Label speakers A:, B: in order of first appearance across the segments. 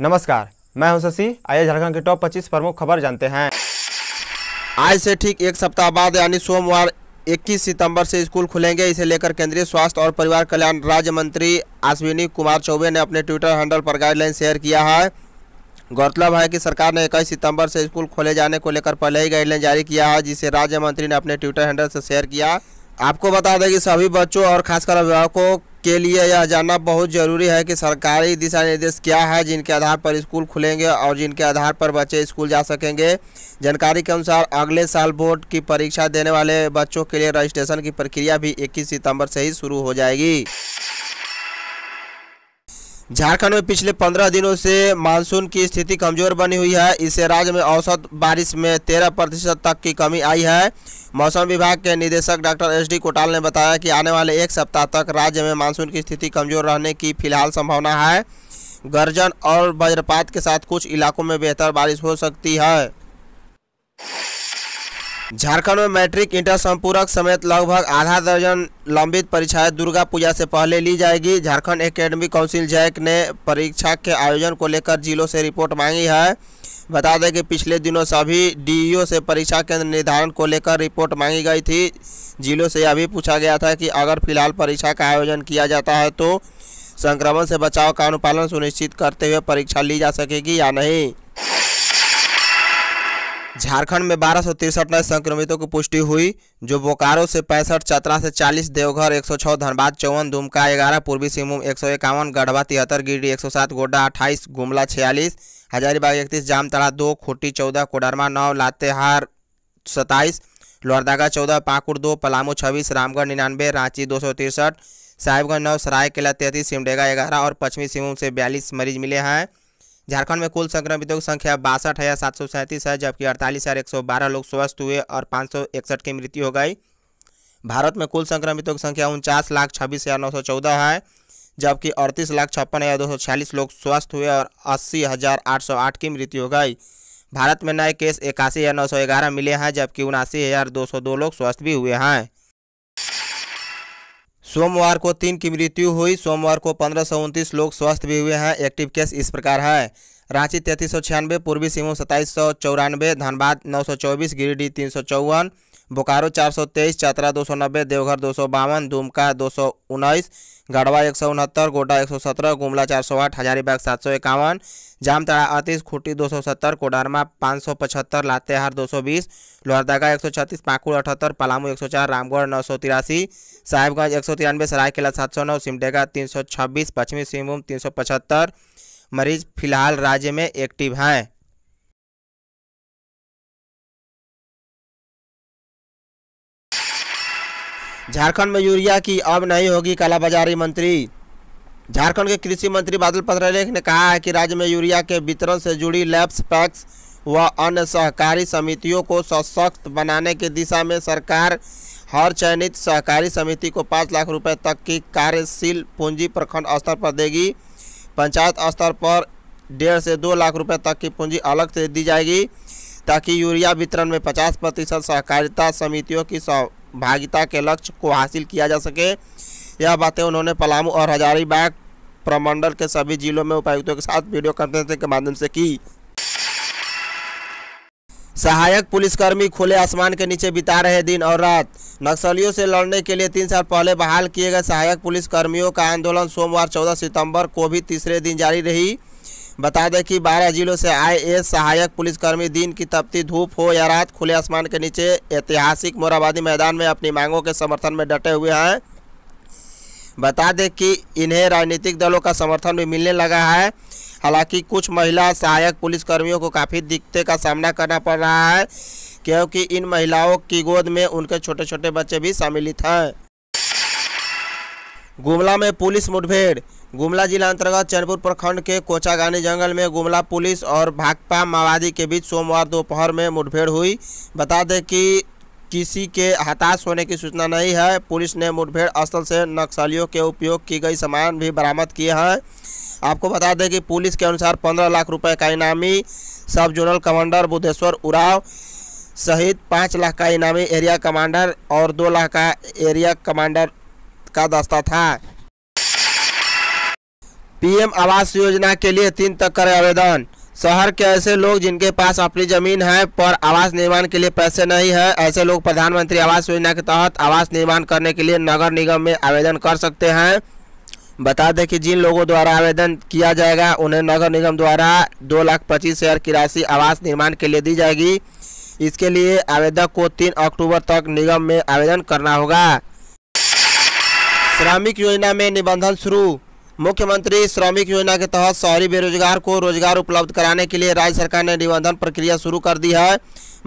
A: नमस्कार मैं हूं शशि आइए झारखंड के टॉप 25 प्रमुख खबर जानते हैं आज से ठीक एक सप्ताह बाद यानी सोमवार 21 सितंबर से स्कूल खुलेंगे इसे लेकर केंद्रीय स्वास्थ्य और परिवार कल्याण राज्य मंत्री अश्विनी कुमार चौबे ने अपने ट्विटर हैंडल पर गाइडलाइन शेयर किया है गौरतलब है कि सरकार ने इक्कीस सितंबर से स्कूल खोले जाने को लेकर पहले ही गाइडलाइन जारी किया है जिसे राज्य मंत्री ने अपने ट्विटर हैंडल से शेयर किया आपको बता दें कि सभी बच्चों और खासकर अभिभावकों के लिए यह जानना बहुत ज़रूरी है कि सरकारी दिशा निर्देश क्या है जिनके आधार पर स्कूल खुलेंगे और जिनके आधार पर बच्चे स्कूल जा सकेंगे जानकारी के अनुसार अगले साल बोर्ड की परीक्षा देने वाले बच्चों के लिए रजिस्ट्रेशन की प्रक्रिया भी 21 सितंबर से ही शुरू हो जाएगी झारखंड में पिछले पंद्रह दिनों से मानसून की स्थिति कमजोर बनी हुई है इससे राज्य में औसत बारिश में तेरह प्रतिशत तक की कमी आई है मौसम विभाग के निदेशक डॉक्टर एस डी कोटाल ने बताया कि आने वाले एक सप्ताह तक राज्य में मानसून की स्थिति कमजोर रहने की फिलहाल संभावना है गर्जन और वज्रपात के साथ कुछ इलाकों में बेहतर बारिश हो सकती है झारखंड में मैट्रिक इंटर संपूरक समेत लगभग आधा दर्जन लंबित परीक्षाएं दुर्गा पूजा से पहले ली जाएगी झारखंड एकेडमी काउंसिल जैक ने परीक्षा के आयोजन को लेकर जिलों से रिपोर्ट मांगी है बता दें कि पिछले दिनों सभी डीईओ से परीक्षा केंद्र निर्धारण को लेकर रिपोर्ट मांगी गई थी जिलों से यह भी पूछा गया था कि अगर फिलहाल परीक्षा का आयोजन किया जाता है तो संक्रमण से बचाव का अनुपालन सुनिश्चित करते हुए परीक्षा ली जा सकेगी या नहीं झारखंड में बारह सौ तिरसठ नए संक्रमितों की पुष्टि हुई जो बोकारो से पैंसठ चतरा से 40 देवघर 106 धनबाद चौवन दुमका ग्यारह पूर्वी सिंहभूम एक सौ इक्यावन गढ़वा तिहत्तर गिरडी 107 गोड्डा 28 गुमला 46 हजारीबाग 31 जामताड़ा 2 खूटी 14 कोडरमा 9 लातेहार 27 लोहरदागा 14 पाकुड़ 2 पलामू 26 रामगढ़ निन्यानवे रांची दो सौ तिरसठ साहिबगंज नौ सरायकेला तैंतीस सिमडेगा ग्यारह और पश्चिमी सिंहभूम से बयालीस मरीज मिले हैं झारखंड में कुल संक्रमितों की संख्या बासठ हजार सात सौ सैंतीस है जबकि अड़तालीस हजार एक सौ बारह लोग स्वस्थ हुए और पाँच सौ इकसठ की मृत्यु हो गई भारत में कुल संक्रमितों की संख्या उनचास लाख छब्बीस हज़ार नौ सौ चौदह है जबकि अड़तीस लाख छप्पन हज़ार दो सौ छियालीस लोग स्वस्थ हुए और अस्सी हज़ार आठ सौ आठ की मृत्यु हो गई भारत में नए केस इक्यासी हज़ार नौ सौ ग्यारह मिले हैं जबकि उनासी हज़ार दो सौ दो लोग स्वस्थ भी हुए हैं सोमवार को तीन की मृत्यु हुई सोमवार को पंद्रह लोग स्वस्थ भी हुए हैं एक्टिव केस इस प्रकार है रांची तैंतीस सौ छियानवे पूर्वी सिंहभूम सत्ताईस सौ चौरानवे धनबाद नौ सौ चौबीस गिरिडीह तीन सौ चौवन बोकारो चार सौ तेईस चतरा दो सौ नब्बे देवघर दो सौ बावन दुमका दो सौ उन्नीस गढ़वा एक सौ उनहत्तर गोड्डा एक सौ सत्रह गुमला चार सौ आठ हजारीबाग सात सौ इक्यावन जामताड़ा अड़तीस खूंटी दो सौ सत्तर कोडरमा पाँच सौ पचहत्तर लातेहार दो सौ बीस लोहरदगा एक सौ छत्तीस पाकुड़ अठहत्तर पलामू एक सौ चार रामगढ़ नौ सौ तिरासी साहिबगंज एक सौ तिरानवे सरायकेला सात सौ नौ सिमडेगा तीन सौ छब्बीस पश्चिमी सिंहभूम तीन सौ पचहत्तर मरीज फिलहाल राज्य में एक्टिव हैं झारखंड में यूरिया की अब नहीं होगी कालाबाजारी मंत्री झारखंड के कृषि मंत्री बादल पत्रलेख ने कहा है कि राज्य में यूरिया के वितरण से जुड़ी लैब्स पैक्स व अन्य सहकारी समितियों को सशक्त बनाने की दिशा में सरकार हर चयनित सहकारी समिति को पाँच लाख रुपए तक की कार्यशील पूंजी प्रखंड स्तर पर देगी पंचायत स्तर पर डेढ़ से दो लाख रुपए तक की पूंजी अलग से दी जाएगी ताकि यूरिया वितरण में 50 प्रतिशत सहकारिता समितियों की सहभागिता के लक्ष्य को हासिल किया जा सके यह बातें उन्होंने पलामू और हजारीबाग प्रमंडल के सभी जिलों में उपायुक्तों के साथ वीडियो कॉन्फ्रेंसिंग के माध्यम से की सहायक पुलिसकर्मी खुले आसमान के नीचे बिता रहे दिन और रात नक्सलियों से लड़ने के लिए तीन साल पहले बहाल किए गए सहायक पुलिसकर्मियों का आंदोलन सोमवार 14 सितंबर को भी तीसरे दिन जारी रही बता दें कि 12 जिलों से आए ये सहायक पुलिसकर्मी दिन की तपती धूप हो या रात खुले आसमान के नीचे ऐतिहासिक मोराबादी मैदान में अपनी मांगों के समर्थन में डटे हुए हैं बता दें कि इन्हें राजनीतिक दलों का समर्थन भी मिलने लगा है हालांकि कुछ महिला सहायक पुलिसकर्मियों को काफ़ी दिक्कतें का सामना करना पड़ रहा है क्योंकि इन महिलाओं की गोद में उनके छोटे छोटे बच्चे भी सम्मिलित हैं गुमला में पुलिस मुठभेड़ गुमला जिला अंतर्गत चैनपुर प्रखंड के कोचागानी जंगल में गुमला पुलिस और भाकपा माओवादी के बीच सोमवार दोपहर में मुठभेड़ हुई बता दें कि किसी के हताश होने की सूचना नहीं है पुलिस ने मुठभेड़ स्थल से नक्सलियों के उपयोग की गई सामान भी बरामद किए हैं आपको बता दें कि पुलिस के अनुसार पंद्रह लाख रुपए का इनामी सब जोनल कमांडर बुद्धेश्वर उराव सहित पाँच लाख का इनामी एरिया कमांडर और दो लाख का एरिया कमांडर का दस्ता था पीएम आवास योजना के लिए तीन तक करें आवेदन शहर के ऐसे लोग जिनके पास अपनी जमीन है पर आवास निर्माण के लिए पैसे नहीं है ऐसे लोग प्रधानमंत्री आवास योजना के तहत आवास निर्माण करने के लिए नगर निगम में आवेदन कर सकते हैं बता दें कि जिन लोगों द्वारा आवेदन किया जाएगा उन्हें नगर निगम द्वारा दो लाख पच्चीस हज़ार की राशि आवास निर्माण के लिए दी जाएगी इसके लिए आवेदक को तीन अक्टूबर तक निगम में आवेदन करना होगा श्रमिक योजना में निबंधन शुरू मुख्यमंत्री श्रमिक योजना के तहत शहरी बेरोजगार को रोजगार उपलब्ध कराने के लिए राज्य सरकार ने निबंधन प्रक्रिया शुरू कर दी है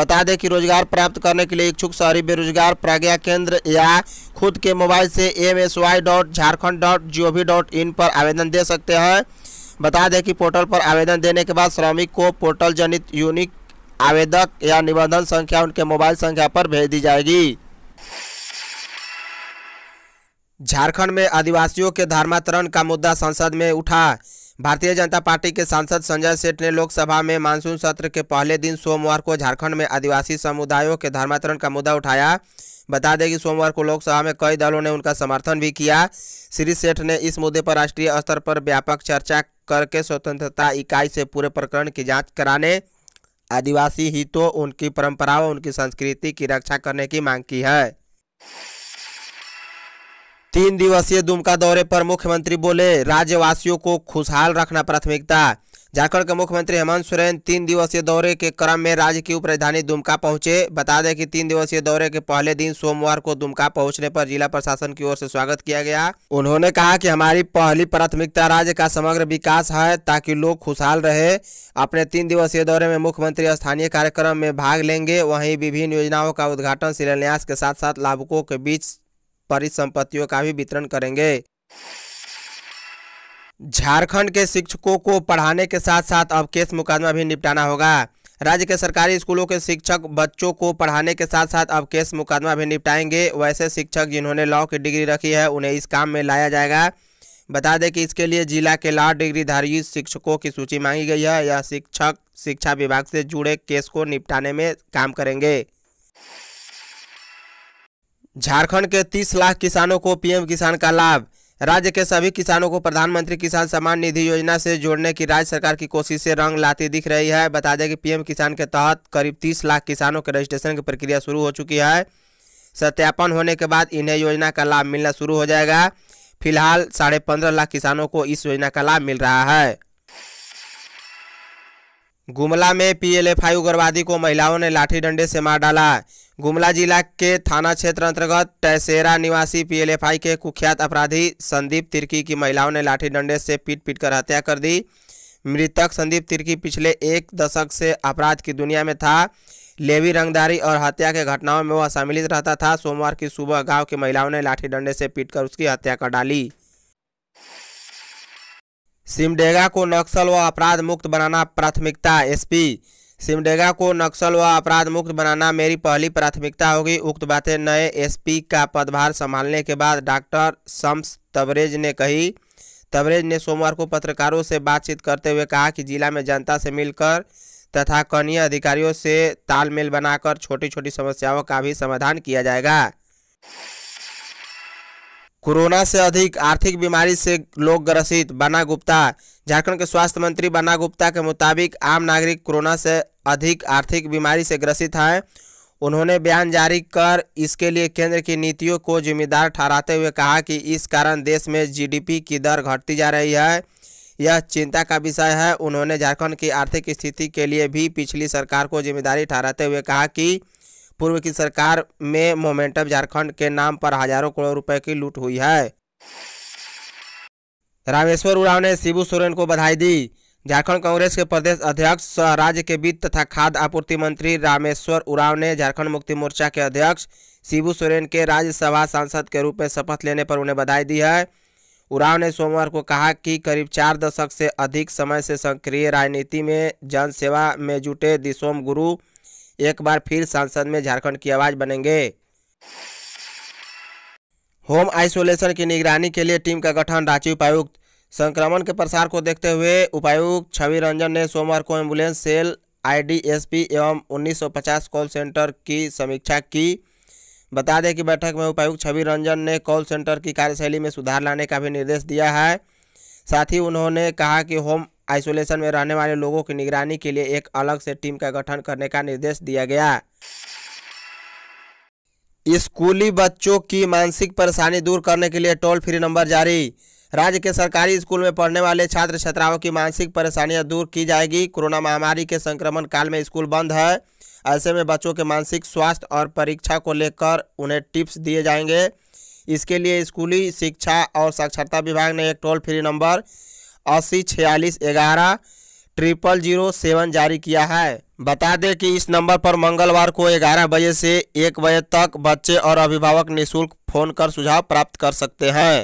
A: बता दें कि रोजगार प्राप्त करने के लिए इच्छुक शहरी बेरोजगार प्रज्ञा केंद्र या खुद के मोबाइल से M S Y dot Jharkhand dot G O V dot in पर आवेदन दे सकते हैं बता दें कि पोर्टल पर आवेदन देने के बाद श्रमिक को पोर्टल जनित यूनिक आवेदक या निबंधन संख्या उनके मोबाइल संख्या पर भेज दी जाएगी झारखंड में आदिवासियों के धर्मांतरण का मुद्दा संसद में उठा भारतीय जनता पार्टी के सांसद संजय सेठ ने लोकसभा में मानसून सत्र के पहले दिन सोमवार को झारखंड में आदिवासी समुदायों के धर्मांतरण का मुद्दा उठाया बता दें कि सोमवार को लोकसभा में कई दलों ने उनका समर्थन भी किया श्री सेठ ने इस मुद्दे पर राष्ट्रीय स्तर पर व्यापक चर्चा करके स्वतंत्रता इकाई से पूरे प्रकरण की जाँच कराने आदिवासी हितों उनकी परंपराओं उनकी संस्कृति की रक्षा करने की मांग की है तीन दिवसीय दुमका दौरे पर मुख्यमंत्री बोले राज्यवासियों को खुशहाल रखना प्राथमिकता झारखंड के मुख्यमंत्री हेमंत सोरेन तीन दिवसीय दौरे के क्रम में राज्य की उपराजधानी दुमका पहुंचे बता दें कि तीन दिवसीय दौरे के पहले दिन सोमवार को दुमका पहुंचने पर जिला प्रशासन की ओर से स्वागत किया गया उन्होंने कहा कि हमारी पहली प्राथमिकता राज्य का समग्र विकास है ताकि लोग खुशहाल रहे अपने तीन दिवसीय दौरे में मुख्यमंत्री स्थानीय कार्यक्रम में भाग लेंगे वहीं विभिन्न योजनाओं का उद्घाटन शिलान्यास के साथ साथ लाभुकों के बीच परिसंपत्तियों का भी वितरण करेंगे झारखंड के शिक्षकों को पढ़ाने के साथ साथ अब केस मुकदमा भी निपटाना होगा राज्य के सरकारी स्कूलों के शिक्षक बच्चों को पढ़ाने के साथ साथ अब केस मुकदमा भी निपटाएंगे वैसे शिक्षक जिन्होंने लॉ की डिग्री रखी है उन्हें इस काम में लाया जाएगा बता दें कि इसके लिए जिला के लॉ डिग्रीधारी शिक्षकों की सूची मांगी गई है यह शिक्षक शिक्षा विभाग से जुड़े केस को निपटाने में काम करेंगे झारखंड के 30 लाख किसानों को पीएम किसान का लाभ राज्य के सभी किसानों को प्रधानमंत्री किसान सम्मान निधि योजना से जोड़ने की राज्य सरकार की कोशिशें रंग लाती दिख रही है बता दें कि पीएम किसान के तहत करीब 30 लाख किसानों के रजिस्ट्रेशन की प्रक्रिया शुरू हो चुकी है सत्यापन होने के बाद इन्हें योजना का लाभ मिलना शुरू हो जाएगा फिलहाल साढ़े पंद्रह लाख किसानों को इस योजना का लाभ मिल रहा है गुमला में पीएलएफआई उग्रवादी को महिलाओं ने लाठी डंडे से मार डाला गुमला जिला के थाना क्षेत्र अंतर्गत टैसेरा निवासी पीएलएफआई के कुख्यात अपराधी संदीप तिर्की की महिलाओं ने लाठी डंडे से पीट पीट कर हत्या कर दी मृतक संदीप तिर्की पिछले एक दशक से अपराध की दुनिया में था लेवी रंगदारी और हत्या के घटनाओं में वह सम्मिलित रहता था सोमवार की सुबह गाँव की महिलाओं ने लाठी डंडे से पीट उसकी हत्या कर डाली सिमडेगा को नक्सल व अपराध मुक्त बनाना प्राथमिकता एसपी सिमडेगा को नक्सल व अपराध मुक्त बनाना मेरी पहली प्राथमिकता होगी उक्त बातें नए एसपी का पदभार संभालने के बाद डॉक्टर शम्स तबरेज ने कही तबरेज ने सोमवार को पत्रकारों से बातचीत करते हुए कहा कि जिला में जनता से मिलकर तथा कनीय अधिकारियों से तालमेल बनाकर छोटी छोटी समस्याओं का भी समाधान किया जाएगा कोरोना से अधिक आर्थिक बीमारी से लोग ग्रसित बना गुप्ता झारखंड के स्वास्थ्य मंत्री बना गुप्ता के मुताबिक आम नागरिक कोरोना से अधिक आर्थिक बीमारी से ग्रसित हैं उन्होंने बयान जारी कर इसके लिए केंद्र की नीतियों को जिम्मेदार ठहराते हुए कहा कि इस कारण देश में जीडीपी की दर घटती जा रही है यह चिंता का विषय है उन्होंने झारखंड की आर्थिक स्थिति के लिए भी पिछली सरकार को जिम्मेदारी ठहराते हुए कहा कि पूर्व की सरकार में मोमेंटम झारखंड के नाम पर हजारों करोड़ रुपए की लूट हुई है रामेश्वर उराव ने शिबू सोरेन को बधाई दी झारखंड कांग्रेस के प्रदेश अध्यक्ष सह राज्य के वित्त तथा खाद्य आपूर्ति मंत्री रामेश्वर उराव ने झारखंड मुक्ति मोर्चा के अध्यक्ष शिबू सोरेन के राज्यसभा सांसद के रूप में शपथ लेने पर उन्हें बधाई दी है उराव ने सोमवार को कहा कि करीब चार दशक से अधिक समय से सक्रिय राजनीति में जनसेवा में जुटे दिसोम गुरु एक बार फिर सांसद में झारखंड की आवाज बनेंगे होम आइसोलेशन की निगरानी के लिए टीम का गठन रांची उपायुक्त संक्रमण के प्रसार को देखते हुए उपायुक्त छवि रंजन ने सोमवार को एम्बुलेंस सेल आईडीएसपी एवं 1950 कॉल सेंटर की समीक्षा की बता दें कि बैठक में उपायुक्त छवि रंजन ने कॉल सेंटर की कार्यशैली में सुधार लाने का भी निर्देश दिया है साथ ही उन्होंने कहा कि होम आइसोलेशन में रहने वाले लोगों की निगरानी के लिए एक अलग से टीम का गठन करने का निर्देश दिया गया स्कूली बच्चों की मानसिक परेशानी दूर करने के लिए टोल फ्री नंबर जारी राज्य के सरकारी स्कूल में पढ़ने वाले छात्र छात्राओं की मानसिक परेशानियां दूर की जाएगी कोरोना महामारी के संक्रमण काल में स्कूल बंद है ऐसे में बच्चों के मानसिक स्वास्थ्य और परीक्षा को लेकर उन्हें टिप्स दिए जाएंगे इसके लिए स्कूली शिक्षा और साक्षरता विभाग ने एक टोल फ्री नंबर अस्सी छियालीस ग्यारह ट्रिपल जीरो सेवन जारी किया है बता दें कि इस नंबर पर मंगलवार को ग्यारह बजे से एक बजे तक बच्चे और अभिभावक निशुल्क फोन कर सुझाव प्राप्त कर सकते हैं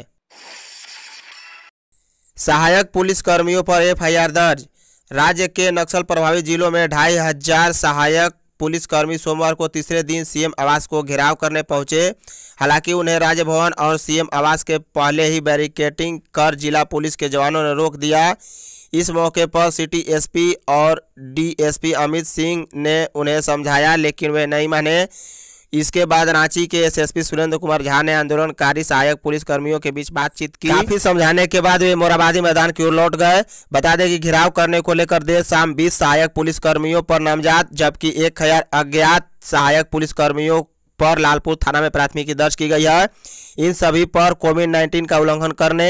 A: सहायक पुलिस कर्मियों पर एफआईआर दर्ज राज्य के नक्सल प्रभावित जिलों में ढाई हजार सहायक पुलिसकर्मी सोमवार को तीसरे दिन सीएम आवास को घेराव करने पहुंचे हालांकि उन्हें राजभवन और सीएम आवास के पहले ही बैरिकेटिंग कर जिला पुलिस के जवानों ने रोक दिया इस मौके पर सिटी एसपी और डीएसपी अमित सिंह ने उन्हें समझाया लेकिन वे नहीं माने इसके बाद रांची के एसएसपी सुरेंद्र कुमार झा ने आंदोलनकारी सहायक पुलिस कर्मियों के बीच बातचीत की काफी समझाने के बाद वे मोराबादी मैदान की ओर लौट गए बता दें कि घिराव करने को लेकर देर शाम बीस सहायक पुलिस कर्मियों पर नामजात जबकि एक हजार अज्ञात सहायक पुलिस कर्मियों पर लालपुर थाना में प्राथमिकी दर्ज की गई है इन सभी पर कोविड नाइन्टीन का उल्लंघन करने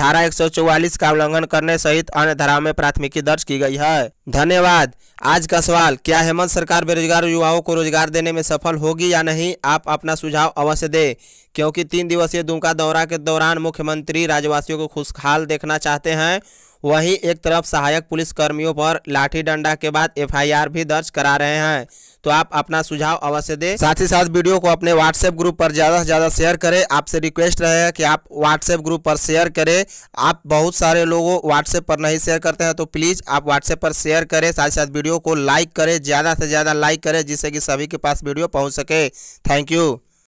A: धारा 144 का उल्लंघन करने सहित अन्य धाराओं में प्राथमिकी दर्ज की गई है धन्यवाद आज का सवाल क्या हेमंत सरकार बेरोजगार युवाओं को रोजगार देने में सफल होगी या नहीं आप अपना सुझाव अवश्य दें क्योंकि तीन दिवसीय दुमका दौरा के दौरान मुख्यमंत्री राज्यवासियों को खुशहाल देखना चाहते हैं वहीं एक तरफ सहायक पुलिस कर्मियों पर लाठी डंडा के बाद एफआईआर भी दर्ज करा रहे हैं तो आप अपना सुझाव अवश्य दें साथ ही साथ वीडियो को अपने व्हाट्सएप ग्रुप पर ज़्यादा से ज़्यादा शेयर करें आपसे रिक्वेस्ट रहे कि आप व्हाट्सएप ग्रुप पर शेयर करें आप बहुत सारे लोगों व्हाट्सएप पर नहीं शेयर करते हैं तो प्लीज़ आप व्हाट्सएप पर शेयर करें साथ ही साथ वीडियो को लाइक करें ज़्यादा से ज़्यादा लाइक करें जिससे कि सभी के पास वीडियो पहुँच सके थैंक यू